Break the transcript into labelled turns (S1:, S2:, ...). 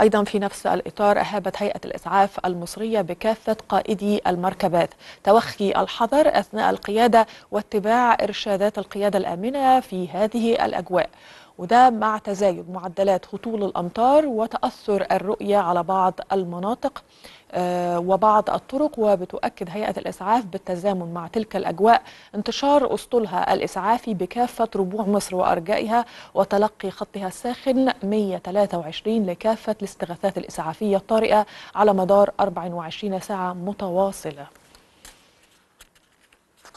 S1: أيضا في نفس الإطار أهابت هيئة الإسعاف المصرية بكافة قائدي المركبات توخي الحذر أثناء القيادة واتباع إرشادات القيادة الآمنة في هذه الأجواء وده مع تزايد معدلات هطول الأمطار وتأثر الرؤية على بعض المناطق آه، وبعض الطرق وبتؤكد هيئة الإسعاف بالتزامن مع تلك الأجواء انتشار أسطولها الإسعافي بكافة ربوع مصر وأرجائها وتلقي خطها الساخن 123 لكافة الاستغاثات الإسعافية الطارئة على مدار 24 ساعة متواصلة